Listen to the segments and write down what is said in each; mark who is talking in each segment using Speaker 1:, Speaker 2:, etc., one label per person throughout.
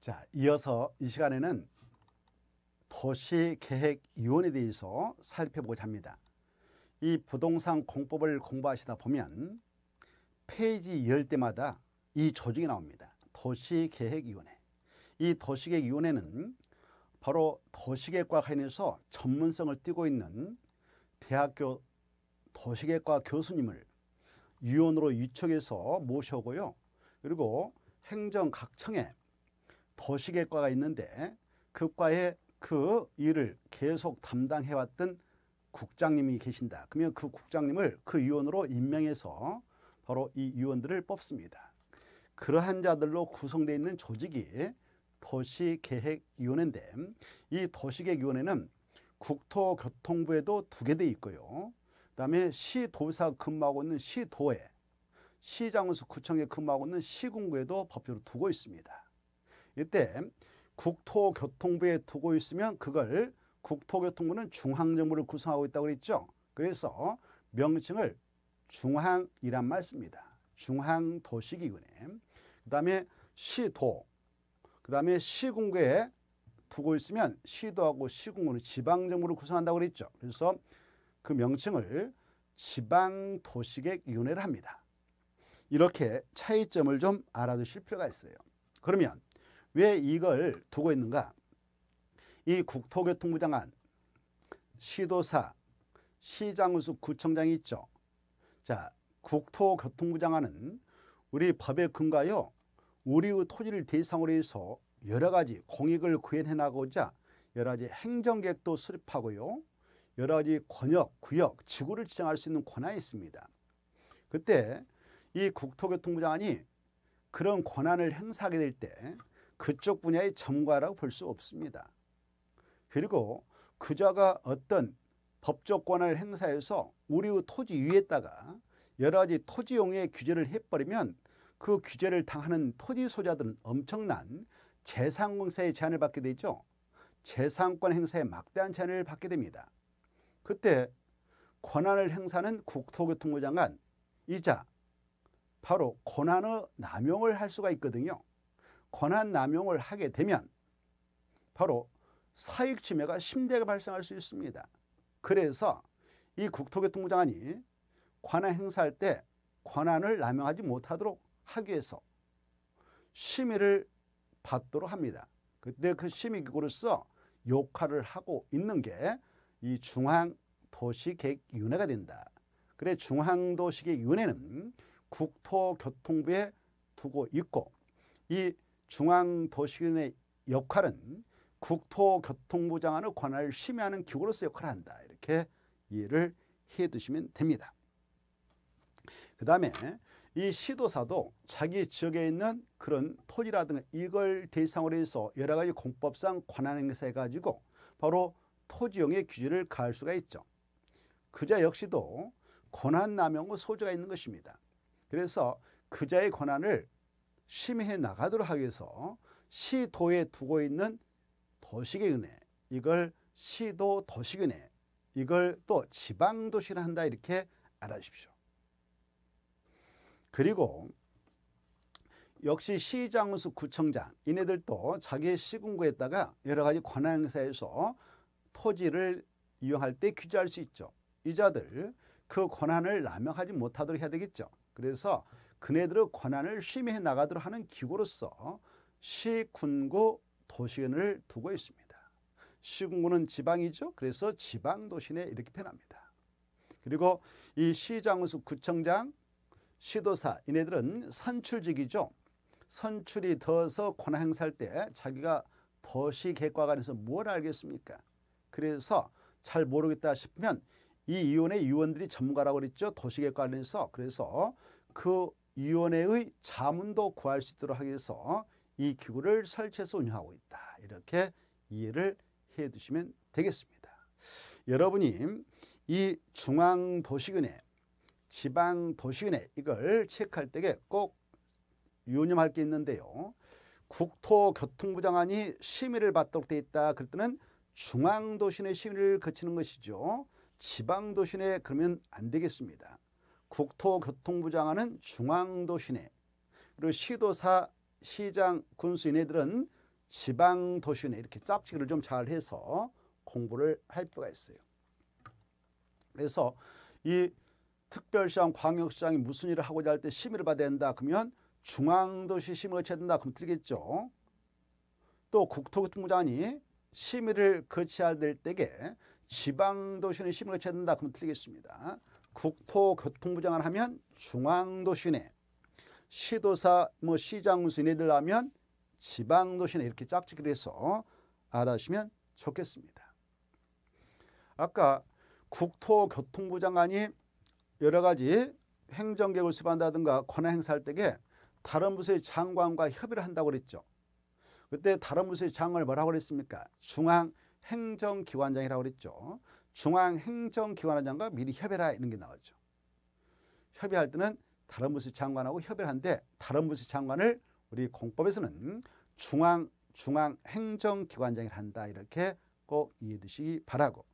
Speaker 1: 자, 이어서 이 시간에는 도시계획위원에 회 대해서 살펴보고자 합니다. 이 부동산 공법을 공부하시다 보면 페이지 열 때마다 이 조직이 나옵니다. 도시계획위원회. 이 도시계획위원회는 바로 도시계획과 관련해서 전문성을 띠고 있는 대학교 도시계획과 교수님을 위원으로 유촉해서 모셔오고요. 그리고 행정각청에 도시계과가 있는데 그과에그 일을 계속 담당해왔던 국장님이 계신다. 그러면 그 국장님을 그 위원으로 임명해서 바로 이 위원들을 뽑습니다. 그러한 자들로 구성되어 있는 조직이 도시계획위원회인데 이 도시계획위원회는 국토교통부에도 두개돼 있고요. 그다음에 시도사 근무하고 있는 시도에 시장수 구청에 근무하고 있는 시군구에도 법표로 두고 있습니다. 이때 국토교통부에 두고 있으면 그걸 국토교통부는 중앙정부를 구성하고 있다고 그랬죠. 그래서 명칭을 중앙이란 말 씁니다. 중앙도시기구네. 그 다음에 시도, 그 다음에 시군구에 두고 있으면 시도하고 시군구는 지방정부를 구성한다고 그랬죠. 그래서 그 명칭을 지방도시객위원회를 합니다. 이렇게 차이점을 좀 알아두실 필요가 있어요. 그러면 왜 이걸 두고 있는가? 이 국토교통부 장관, 시도사, 시장 수 구청장이 있죠. 자, 국토교통부 장관은 우리 법의 근거요 우리의 토지를 대상으로 해서 여러 가지 공익을 구현해 나가고자 여러 가지 행정계획도 수립하고요. 여러 가지 권역, 구역, 지구를 지정할 수 있는 권한이 있습니다. 그때 이 국토교통부 장관이 그런 권한을 행사하게 될때 그쪽 분야의 전문가라고 볼 수 없습니다. 그리고 그자가 어떤 법적 권한을 행사해서 우리 토지 위에다가 여러 가지 토지용의 규제를 해버리면 그 규제를 당하는 토지 소자들은 엄청난 재산공사의 제한을 받게 되죠. 재산권 행사의 막대한 제한을 받게 됩니다. 그때 권한을 행사는 국토교통부 장관이자 바로 권한의 남용을 할 수가 있거든요. 권한 남용을 하게 되면 바로 사익 침해가 심대하게 발생할 수 있습니다. 그래서 이 국토교통부 장관이 권한 행사할 때 권한을 남용하지 못하도록 하기 위해서 심의를 받도록 합니다. 그때 그 심의기구로서 역할을 하고 있는 게 이 중앙도시계획위원회가 된다. 그래 중앙도시계획위원회는 국토교통부에 두고 있고 이 중앙도시군의 역할은 국토교통부 장관의 권한을 심의하는 기구로서 역할을 한다. 이렇게 이해를 해두시면 됩니다. 그 다음에 이 시도사도 자기 지역에 있는 그런 토지라든가 이걸 대상으로 해서 여러 가지 공법상 권한 행사해가지고 바로 토지용의 규제를 가할 수가 있죠. 그자 역시도 권한 남용의 소재가 있는 것입니다. 그래서 그자의 권한을 심해 나가도록 하기 위해서 시도에 두고 있는 도시계 은혜 이걸 시도 도시 은혜 이걸 또 지방 도시를 한다 이렇게 알아주십시오. 그리고 역시 시장수 구청장 이네들도 자기 시군구에다가 여러 가지 권한 행사에서 토지를 이용할 때 규제할 수 있죠. 이자들 그 권한을 남용하지 못하도록 해야 되겠죠. 그래서 그네들의 권한을 심의해 나가도록 하는 기구로서 시군구 도시군을 두고 있습니다. 시군구는 지방이죠. 그래서 지방도시내 이렇게 표현합니다. 그리고 이 시장수 구청장, 시도사 이네들은 선출직이죠. 선출이 더서 권한 행사할 때 자기가 더시 객과관에서 뭘 알겠습니까? 그래서 잘 모르겠다 싶으면 이 위원회 위원들이 전문가라고 그랬죠. 도시계획 관련해서. 그래서 그 위원회의 자문도 구할 수 있도록 하기 위해서 이 기구를 설치해서 운영하고 있다. 이렇게 이해를 해 두시면 되겠습니다. 여러분이 이 중앙도시근혜, 지방도시근혜 이걸 체크할 때에 꼭 유념할 게 있는데요. 국토교통부 장관이 심의를 받도록 돼 있다. 그럴 때는 중앙도시내 심의를 거치는 것이죠. 지방도시내 그러면 안 되겠습니다. 국토교통부 장관은 중앙도시내 그리고 시도사, 시장, 군수인애들은 지방도시내 이렇게 짝지기를 좀 잘해서 공부를 할 필요가 있어요. 그래서 이 특별시장, 광역시장이 무슨 일을 하고자 할 때 심의를 받아야 된다. 그러면 중앙도시 심의를 거쳐야 된다. 그럼 틀리겠죠. 또 국토교통부장이 심의를 거쳐야 될 때에 지방도시는 심의를 거쳐야 된다. 그러면 틀리겠습니다. 국토교통부장을 하면 중앙도시내 시도사 뭐시장순위들 하면 지방도시내 이렇게 짝짓기로 해서 알아주시면 좋겠습니다. 아까 국토교통부 장관이 여러 가지 행정계획을 수반한다든가 권한 행사할 때에 다른 부서의 장관과 협의를 한다고 그랬죠. 그때 다른 부서의 장관을 뭐라고 그랬습니까? 중앙 행정기관장이라고 그랬죠. 중앙행정기관장과 미리 협의라 이런 게 나오죠. 협의할 때는 다른 부서 장관하고 협의를 한데 다른 부서 장관을 우리 공법에서는 중앙 중앙 행정기관장을 한다 이렇게 꼭 이해해 두시기 바라고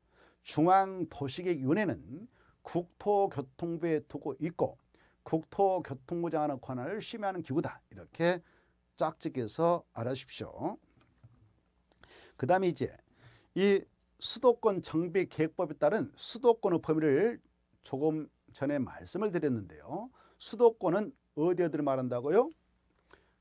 Speaker 1: 중앙도시계획위원회는 국토교통부에 두고 있고 국토교통부 장관의 권한을 심의하는 기구다 이렇게 짝짓기해서 알아주십시오. 그 다음에 이제 이 수도권 정비 계획법에 따른 수도권의 범위를 조금 전에 말씀을 드렸는데요. 수도권은 어디 어디를 말한다고요?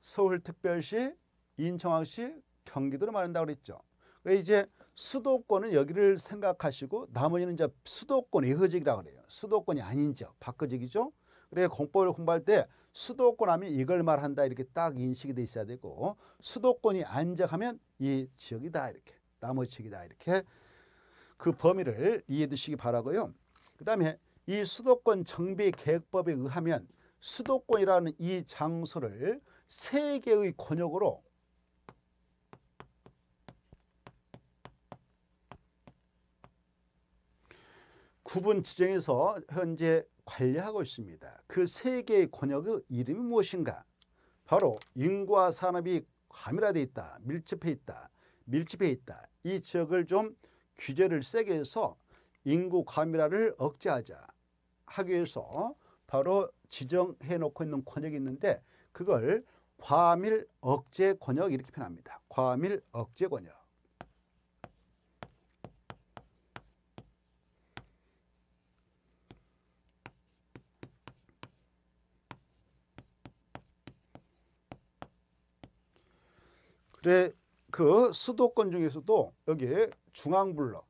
Speaker 1: 서울특별시, 인천항시, 경기도를 말한다고 그랬죠. 그러니까 이제 수도권은 여기를 생각하시고 나머지는 이제 수도권 의허적이라고 그래요. 수도권이 아닌 지역, 바꿔 지기죠 그래 공법을 공부할 때 수도권 하면 이걸 말한다 이렇게 딱 인식이 돼 있어야 되고 수도권이 안적하면 이 지역이다 이렇게 나머지 지역이다 이렇게 그 범위를 이해해 두시기 바라고요. 그 다음에 이 수도권 정비계획법에 의하면 수도권이라는 이 장소를 세 개의 권역으로 구분 지정해서 현재 관리하고 있습니다. 그 세 개의 권역의 이름이 무엇인가? 바로 인구 산업이 과밀화되 있다, 밀집해 있다, 밀집해 있다. 이 지역을 좀 규제를 세게 해서 인구 과밀화를 억제하자 하기 위해서 바로 지정해 놓고 있는 권역이 있는데 그걸 과밀 억제 권역 이렇게 표현합니다. 과밀 억제 권역. 그래 그 수도권 중에서도 여기 중앙블럭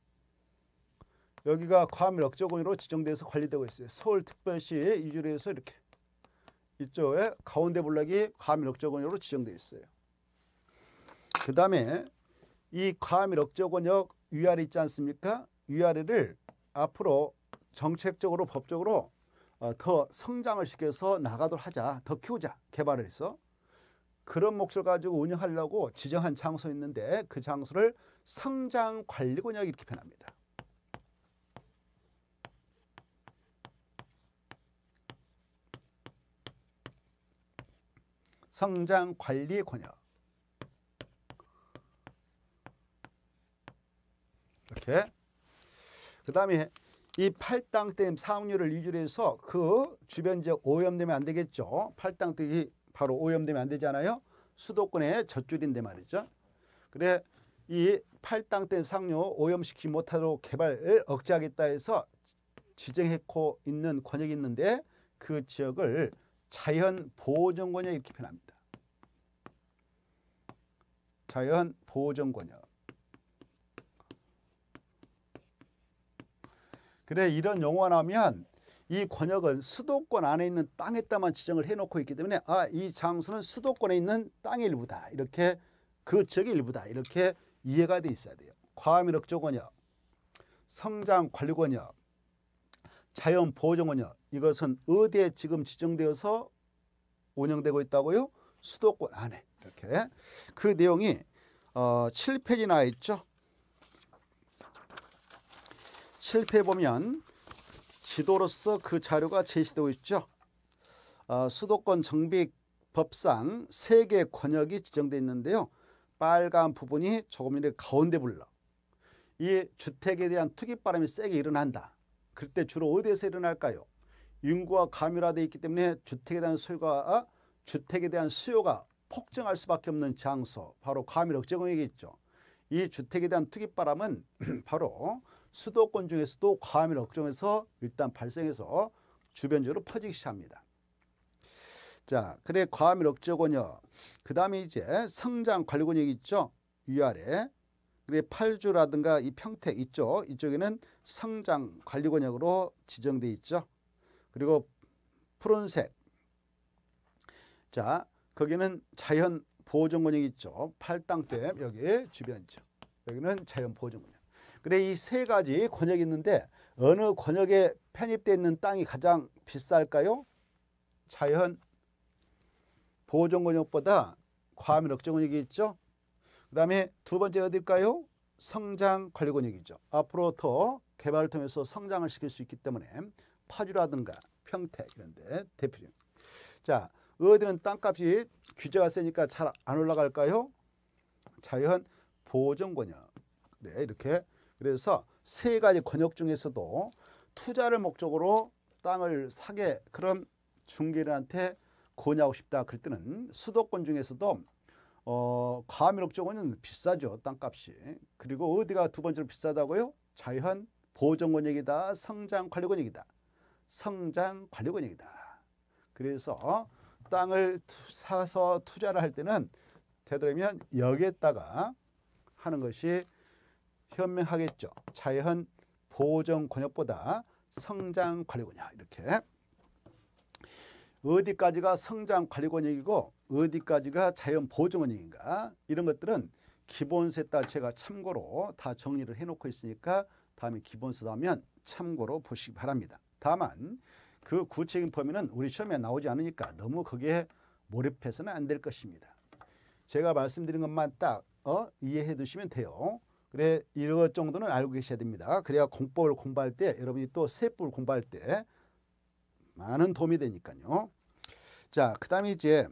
Speaker 1: 여기가 과밀 억제군으로 지정돼서 관리되고 있어요. 서울특별시 이주로해서 이렇게 이쪽에 가운데 블락이 과밀 억제군으로 지정돼 있어요. 그 다음에 이 과밀 억제군역 위아래 있지 않습니까? 위아래를 앞으로 정책적으로 법적으로 어, 더 성장을 시켜서 나가도록 하자. 더 키우자. 개발을 해서. 그런 목적을 가지고 운영하려고 지정한 장소 있는데 그 장소를 성장관리권역 이렇게 표현합니다. 성장관리구역 이렇게 그 다음에 이 팔당 댐사류를위주 해서 그 주변 지역 오염되면 안 되겠죠. 팔당 댐이 바로 오염되면 안 되잖아요. 수도권의 젖줄인데 말이죠. 그래 이 팔당댐 상류 오염시키지 못하도록 개발을 억제하겠다 해서 지정했고 있는 권역이 있는데 그 지역을 자연 보호전 권역 이렇게 표현합니다. 자연 보호전 권역. 그래 이런 용어 나오면 이 권역은 수도권 안에 있는 땅에따만 지정을 해놓고 있기 때문에 아이 장소는 수도권에 있는 땅의 일부다 이렇게 그 지역의 일부다 이렇게 이해가 돼 있어야 돼요. 과밀억조권역, 성장관리권역, 자연보호종원역 이것은 어디에 지금 지정되어서 운영되고 있다고요? 수도권 안에 이렇게 그 내용이 어, 7페이지 나와 있죠. 7페 이지 보면 지도로서 그 자료가 제시되고 있죠. 어, 수도권 정비 법상 세개 권역이 지정돼 있는데요. 빨간 부분이 조금 전에 가운데 불러. 이 주택에 대한 투기바람이 세게 일어난다. 그때 주로 어디에서 일어날까요? 인구가 가밀화되어 있기 때문에 주택에 대한 소유가 아, 주택에 대한 수요가 폭증할 수밖에 없는 장소 바로 과밀 억제공이겠죠. 이 주택에 대한 투기바람은 바로 수도권 중에서도 과밀 억정에서 일단 발생해서 주변적으로 퍼지기 시작합니다. 자, 그래 과밀 억제군요. 그 다음에 이제 성장 관리근육 있죠? 위아래. 그래 팔주라든가 이 평택 있죠? 이쪽에는 성장 관리근육으로 지정돼 있죠. 그리고 푸른색. 자, 거기는 자연 보존근육 있죠. 팔당댐 여기 주변이죠. 여기는 자연 보존근 그래 이 세 가지 권역이 있는데 어느 권역에 편입되어 있는 땅이 가장 비쌀까요? 자연 보존 권역보다 과밀 억제 권역이 있죠. 그 다음에 두 번째 어딜까요? 성장 관리 권역이죠. 앞으로 더 개발을 통해서 성장을 시킬 수 있기 때문에 파주라든가 평택 이런 데 대표적. 자, 어디는 땅값이 규제가 세니까 잘 안 올라갈까요? 자연 보존 권역. 네, 이렇게 그래서 세 가지 권역 중에서도 투자를 목적으로 땅을 사게 그런 중개인한테 권유하고 싶다 그럴 때는 수도권 중에서도 어, 과밀옥 쪽은 비싸죠 땅값이 그리고 어디가 두 번째로 비싸다고요? 자연 보존 권역이다 성장 관리 권역이다 성장 관리 권역이다 그래서 땅을 사서 투자를 할 때는 되도록이면 여기에다가 하는 것이 현명하겠죠. 자연 보존 권역보다 성장 관리 권역 이렇게 어디까지가 성장 관리 권이고 어디까지가 자연 보존 권역인가 이런 것들은 기본서에 따가 참고로 다 정리를 해놓고 있으니까 다음에 기본서 하면 참고로 보시기 바랍니다. 다만 그 구체적인 범위는 우리 시험에 나오지 않으니까 너무 거기에 몰입해서는 안 될 것입니다. 제가 말씀드린 것만 딱 어? 이해해 두시면 돼요. 그래 이것 정도는 알고 계셔야 됩니다. 그래야 공법을 공부할 때 여러분이 또 세법을 공부할 때 많은 도움이 되니까요. 자, 그다음에 이제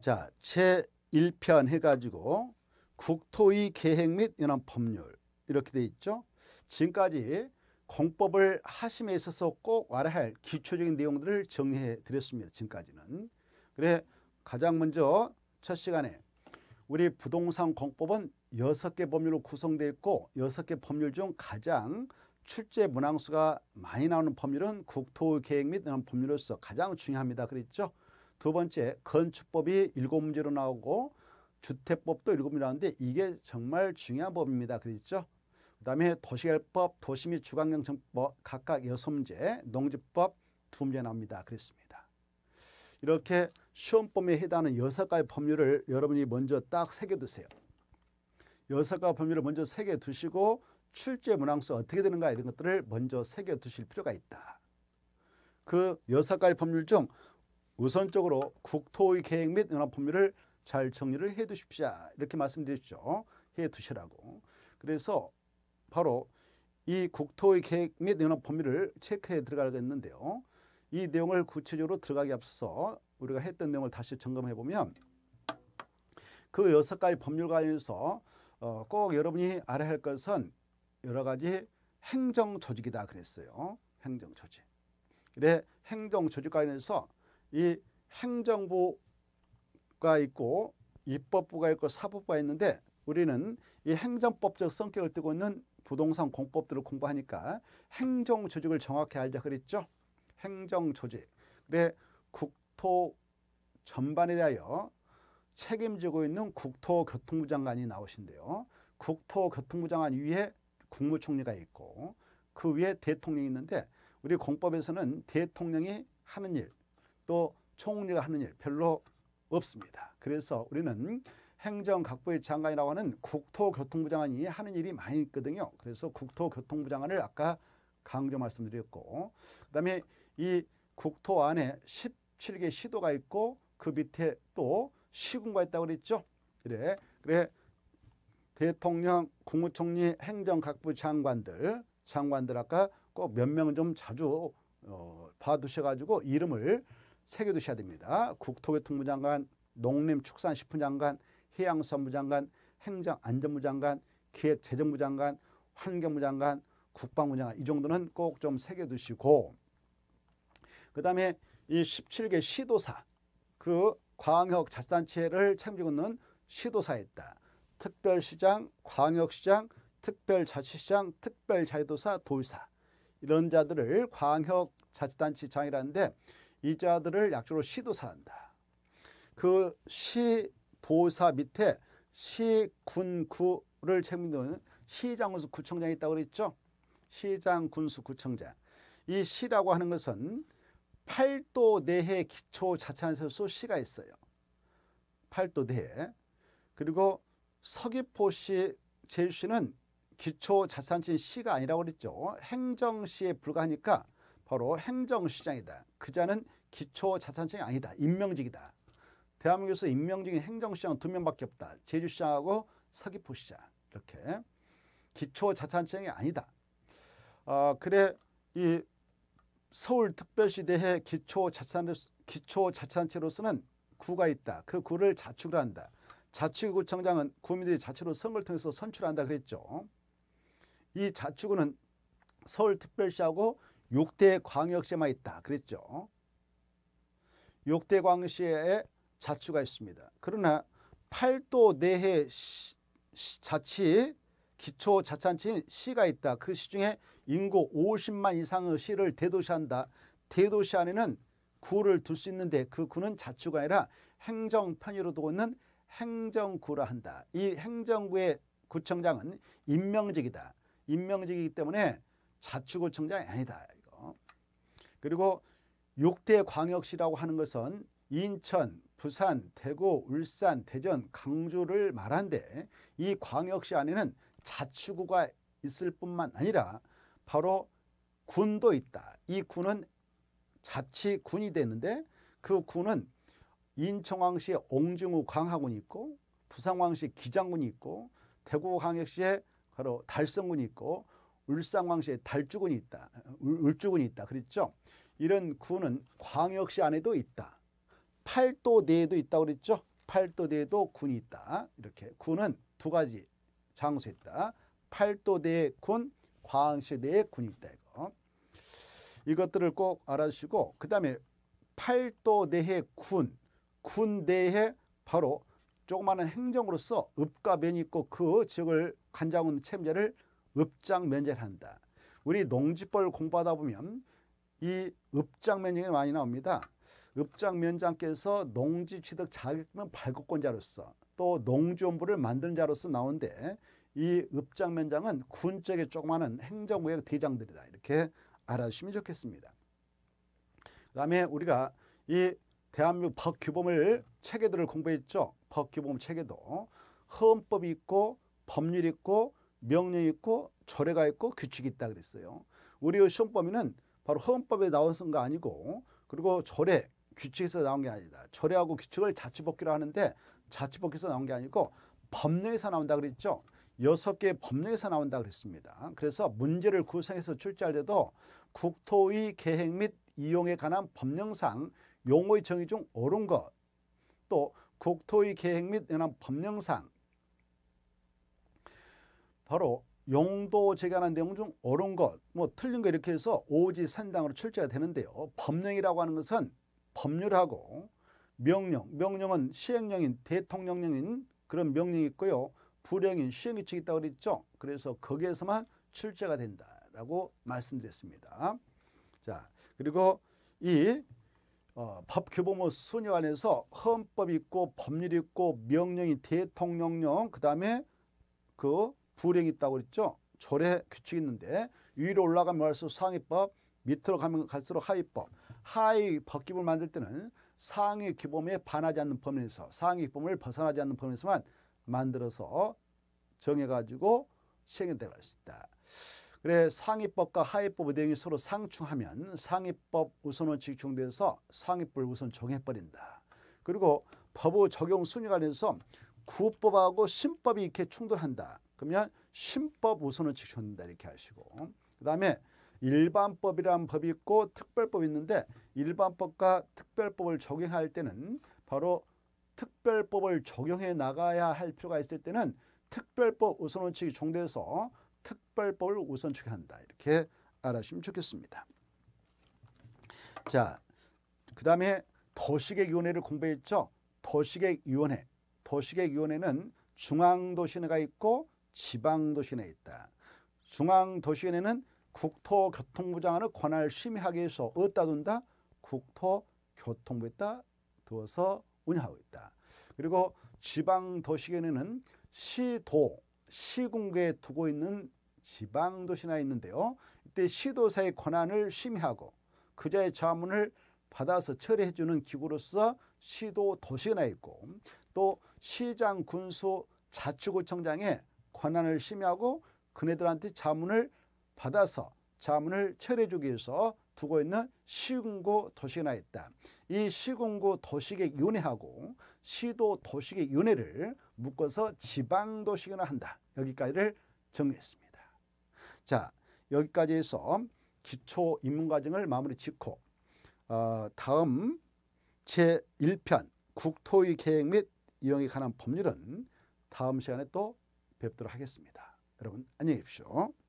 Speaker 1: 자, 제1편 해 가지고 국토의 계획 및 연합 법률 이렇게 돼 있죠. 지금까지 공법을 하심에 있어서 꼭 알아야 할 기초적인 내용들을 정리해 드렸습니다. 지금까지는. 그래 가장 먼저 첫 시간에 우리 부동산 공법은 여섯 개 법률로 구성되어 있고 여섯 개 법률 중 가장 출제 문항수가 많이 나오는 법률은 국토계획 및 법률로서 가장 중요합니다. 그랬죠. 두 번째 건축법이 일곱 문제로 나오고 주택법도 일곱 문제 나오는데 이게 정말 중요한 법입니다. 그랬죠. 그 다음에 도시개발법, 도시 및 주간경정법 각각 여섯 문제, 농지법 두 문제 나옵니다. 그랬습니다. 이렇게 시험범에 해당하는 여섯 가지 법률을 여러분이 먼저 딱 새겨두세요. 여사과 범위를 먼저 새겨 두시고 출제 문항수 어떻게 되는가 이런 것들을 먼저 새겨 두실 필요가 있다. 그 여사과의 법률 중 우선적으로 국토의 계획 및 연합 법률을 잘 정리를 해 두십시오. 이렇게 말씀드리죠. 해 두시라고. 그래서 바로 이 국토의 계획 및 연합 범위를 체크해 들어가겠는데요. 이 내용을 구체적으로 들어가기 앞서서 우리가 했던 내용을 다시 점검해 보면 그 여섯 가지 법률 관련해서 어, 꼭 여러분이 알아야 할 것은 여러 가지 행정 조직이다 그랬어요. 행정 조직. 그래 행정 조직 관련해서 이 행정부가 있고 입법부가 있고 사법부가 있는데 우리는 이 행정법적 성격을 띠고 있는 부동산 공법들을 공부하니까 행정 조직을 정확히 알자 그랬죠. 행정 조직. 그래 국토 전반에 대하여 책임지고 있는 국토교통부 장관이 나오신대요 국토교통부 장관 위에 국무총리가 있고 그 위에 대통령이 있는데 우리 공법에서는 대통령이 하는 일 또 총리가 하는 일 별로 없습니다. 그래서 우리는 행정각부의 장관이라고 하는 국토교통부 장관이 하는 일이 많이 있거든요. 그래서 국토교통부 장관을 아까 강조 말씀드렸고 그다음에 이 국토 안에 17개 시도가 있고 그 밑에 또 시군과 있다고 그랬죠. 그래. 그래. 대통령, 국무총리, 행정각부 장관들, 장관들 아까 꼭몇명 좀 자주 어, 봐두셔가지고 이름을 새겨두셔야 됩니다. 국토교통부 장관, 농림축산식품 장관, 해양수산부 장관, 행정안전부 장관, 기획재정부 장관, 환경부 장관, 국방부 장관 이 정도는 꼭 좀 새겨두시고 그 다음에 이 17개 시도사 그 광역 자치단체를 책임지고 있는 시도사였다. 특별시장, 광역시장, 특별자치시장, 특별자치도사, 도의사 이런 자들을 광역자치단체장이라는데 이 자들을 약주로 시도사한다. 그 시도사 밑에 시군구를 책임지는 시장군수 구청장이 있다고 그랬죠. 시장군수 구청장. 이 시라고 하는 것은 8도 내해 기초 자치안세소 시가 있어요. 8도 내해. 그리고 서귀포시 제주시는 기초 자산신 시가 아니라고 그랬죠. 행정시에 불과하니까 바로 행정시장이다. 그자는 기초 자산신이 아니다. 임명직이다. 대한민국에서 임명직인 행정시장 두 명밖에 없다. 제주시장하고 서귀포시장 이렇게 기초 자산신이 아니다. 어, 그래 이 서울특별시대의 기초자치단체로서는 구가 있다. 그 구를 자축을 한다. 자치구청장은 구민들이 자체로 선거를 통해서 선출한다 그랬죠. 이 자치구는 서울특별시하고 6대 광역시에만 있다 그랬죠. 6대 광역시에 자치가 있습니다. 그러나 8도 내에 시, 시, 자치 기초 자치단인 시가 있다. 그 시중에 인구 50만 이상의 시를 대도시한다. 대도시 안에는 구를 둘 수 있는데 그 구는 자치구가 아니라 행정 편의로 두고 있는 행정구라 한다. 이 행정구의 구청장은 임명직이다. 임명직이기 때문에 자치구청장이 아니다. 이거. 그리고 6대 광역시라고 하는 것은 인천, 부산, 대구, 울산, 대전, 강주를 말한데 이 광역시 안에는 자치구가 있을 뿐만 아니라 바로 군도 있다. 이 군은 자치군이 되는데 그 군은 인천왕시의 옹중우 광하군이 있고 부산왕시 기장군이 있고 대구광역시의 바로 달성군이 있고 울산광시의 달주군이 있다. 울, 주군이 있다. 그랬죠. 이런 군은 광역시 안에도 있다. 팔도 내에도 있다 그랬죠. 팔도 내에도 군이 있다. 이렇게 군은 두 가지 장수했다. 팔도대의 군, 광시대의 군이 있다. 이거. 이것들을 꼭 알아주시고 그 다음에 팔도대의 군, 군대의 바로 조그마한 행정으로서 읍가변이 있고 그 지역을 간장은 체험자를 읍장 면제 한다. 우리 농지법을 공부하다 보면 이 읍장 면제가 많이 나옵니다. 읍장 면장께서 농지 취득 자격증 발급권자로서 또 농지원부를 만드는 자로서 나오는데 이 읍장면장은 군적에 조그마한 행정부의 대장들이다 이렇게 알아주시면 좋겠습니다. 그 다음에 우리가 이 대한민국 법규범을 체계들을 공부했죠. 법규범 체계도 헌법이 있고 법률이 있고 명령이 있고 조례가 있고 규칙이 있다 그랬어요. 우리의 시험 범위는 바로 헌법에 나온 거 아니고 그리고 조례 규칙에서 나온 게 아니다. 조례하고 규칙을 자치복귀라 하는데 자치법에서 나온 게 아니고 법령에서 나온다 그랬죠. 여섯 개의 법령에서 나온다 그랬습니다. 그래서 문제를 구상해서 출제할 때도 국토의 계획 및 이용에 관한 법령상 용어의 정의 중 옳은 것, 또 국토의 계획 및 연한 법령상 바로 용도 제한한 내용 중 옳은 것, 뭐 틀린 거 이렇게 해서 오지 산당으로 출제가 되는데요. 법령이라고 하는 것은 법률하고 명령, 명령은 시행령인 대통령령인 그런 명령이 있고요. 불령인 시행규칙이 있다고 그랬죠. 그래서 거기에서만 출제가 된다라고 말씀드렸습니다. 자, 그리고 이 어, 법규범호 순위 안에서 헌법 있고 법률 있고 명령이 대통령령 그다음에 그 불행이 있다고 그랬죠. 조례 규칙이 있는데 위로 올라가면 할수 상위법 밑으로 가면 갈수록 하위법. 하위 법규범을 만들 때는 상위 규범에 반하지 않는 범위에서 상위 규범을 벗어나지 않는 범위에서만 만들어서 정해가지고 시행이되어갈수 있다. 그래 상위법과 하위법의 대응이 서로 상충하면 상위법 우선원칙이 중대해서 상위법을 우선 정해버린다. 그리고 법의 적용 순위가 돼서 구법하고 신법이 이렇게 충돌한다. 그러면 신법 우선원칙 정한다 이렇게 하시고 그 다음에 일반법이란 법이 있고 특별법이 있는데 일반법과 특별법을 적용할 때는 바로 특별법을 적용해 나가야 할 필요가 있을 때는 특별법 우선원칙이 종대해서 특별법을 우선 적용한다. 이렇게 알아주시면 좋겠습니다. 자, 그 다음에 도시계위원회를 공부했죠. 도시계위원회도시계위원회는 중앙도시내가 있고 지방도시내에 있다. 중앙도시내는 국토교통부 장관의 권한을 심의하기 위해서 어디다 둔다? 국토교통부에 두어서 운영하고 있다. 그리고 지방도시계는 시도, 시군구에 두고 있는 지방도시나 있는데요. 이때 시도사의 권한을 심의하고 그자의 자문을 받아서 처리해주는 기구로서 시도 도시나 있고 또 시장 군수 자치구청장의 권한을 심의하고 그네들한테 자문을 받아서 자문을 철해주기 위해서 두고 있는 시군구 도시나 있다. 이 시군구 도시계 윤회하고 시도 도시계 윤회를 묶어서 지방도시계나 한다. 여기까지를 정리했습니다. 자 여기까지 해서 기초 입문과정을 마무리 짓고 어, 다음 제1편 국토의 계획 및 이용에 관한 법률은 다음 시간에 또 뵙도록 하겠습니다. 여러분 안녕히 계십시오.